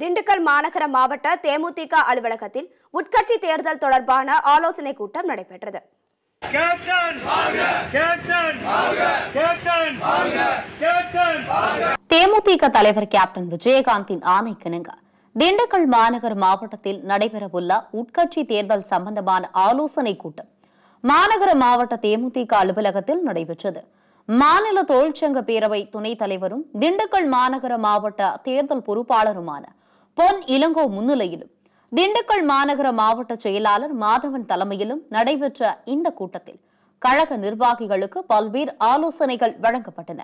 திண்டுக்கல் மாநகர மாவட்ட தேமுதிக அலுவலகத்தில் உட்கட்சி தேர்தல் தொடர்பான ஆலோசனை கூட்டம் நடைபெற்றது தேமுதிக தலைவர் கேப்டன் விஜயகாந்தின் ஆணைக்கிணங்க திண்டுக்கல் மாநகர் மாவட்டத்தில் நடைபெறவுள்ள உட்கட்சி தேர்தல் சம்பந்தமான ஆலோசனை கூட்டம் மாநகர மாவட்ட தேமுதிக அலுவலகத்தில் நடைபெற்றது மாநில தொழிற்சங்க பேரவை துணைத் தலைவரும் திண்டுக்கல் மாநகர மாவட்ட தேர்தல் பொறுப்பாளருமான பொன் இளங்கோ முன்னிலையிலும் திண்டுக்கல் மாநகர மாவட்ட செயலாளர் மாதவன் தலைமையிலும் நடைபெற்ற இந்த கூட்டத்தில் கழக நிர்வாகிகளுக்கு பல்வேறு ஆலோசனைகள் வழங்கப்பட்டன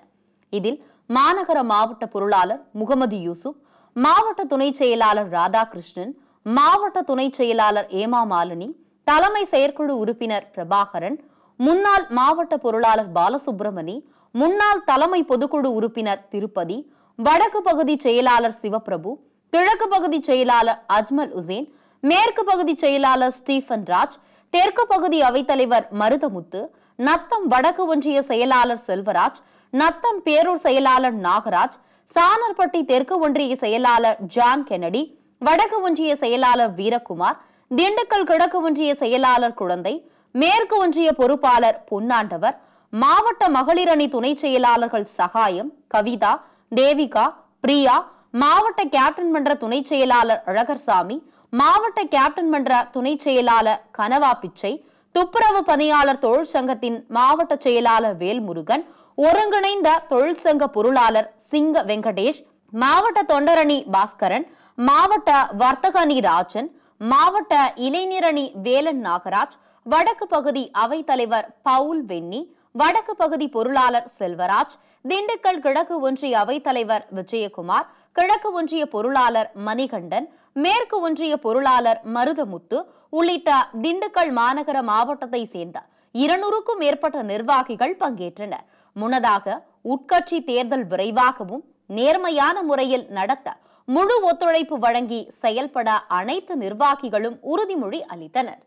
இதில் மாநகர மாவட்ட பொருளாளர் முகமது யூசுப் மாவட்ட துணை செயலாளர் ராதாகிருஷ்ணன் மாவட்ட துணை செயலாளர் ஏமா மாலினி தலைமை செயற்குழு உறுப்பினர் பிரபாகரன் முன்னாள் மாவட்ட பொருளாளர் பாலசுப்பிரமணி முன்னாள் தலைமை பொதுக்குழு உறுப்பினர் திருப்பதி வடக்கு பகுதி செயலாளர் சிவபிரபு கிழக்கு பகுதி செயலாளர் அஜ்மல் உசேன் மேற்கு பகுதி செயலாளர் ஸ்டீபன் ராஜ் தெற்கு பகுதி அவைத்தலைவர் மருதமுத்து நத்தம் வடக்கு ஒன்றிய செயலாளர் செல்வராஜ் நத்தம் பேரூர் செயலாளர் நாகராஜ் சானர்பட்டி தெற்கு ஒன்றிய செயலாளர் ஜான் கெனடி வடக்கு ஒன்றிய செயலாளர் வீரகுமார் திண்டுக்கல் கிழக்கு ஒன்றிய செயலாளர் குழந்தை மேற்கு ஒன்றிய பொறுப்பாளர் பொன்னாண்டவர் மாவட்ட மகளிரணி துணை செயலாளர்கள் சகாயம் கவிதா தேவிகா பிரியா மாவட்ட கேப்டன் மன்ற துணை செயலாளர் அழகர்சாமி மாவட்ட கேப்டன் மன்ற துணை செயலாளர் கனவா பிச்சை துப்புரவு பணியாளர் தொழிற்சங்கத்தின் மாவட்ட செயலாளர் வேல்முருகன் ஒருங்கிணைந்த தொழிற்சங்க பொருளாளர் சிங்க வெங்கடேஷ் மாவட்ட தொண்டரணி பாஸ்கரன் மாவட்ட வர்த்தகணி ராஜன் மாவட்ட இளைஞரணி வேலன் நாகராஜ் வடக்கு பகுதி அவைத்தலைவர் பவுல் வென்னி வடக்கு பகுதி பொருளாளர் செல்வராஜ் திண்டுக்கல் கிழக்கு ஒன்றிய அவைத்தலைவர் விஜயகுமார் கிழக்கு ஒன்றிய பொருளாளர் மணிகண்டன் மேற்கு ஒன்றிய பொருளாளர் மருதமுத்து உள்ளிட்ட திண்டுக்கல் மாநகர மாவட்டத்தை சேர்ந்த இருநூறுக்கும் மேற்பட்ட நிர்வாகிகள் பங்கேற்றனர் முன்னதாக உட்கட்சி தேர்தல் விரைவாகவும் நேர்மையான முறையில் நடத்த முழு ஒத்துழைப்பு வழங்கி செயல்பட அனைத்து நிர்வாகிகளும் உறுதிமொழி அளித்தனர்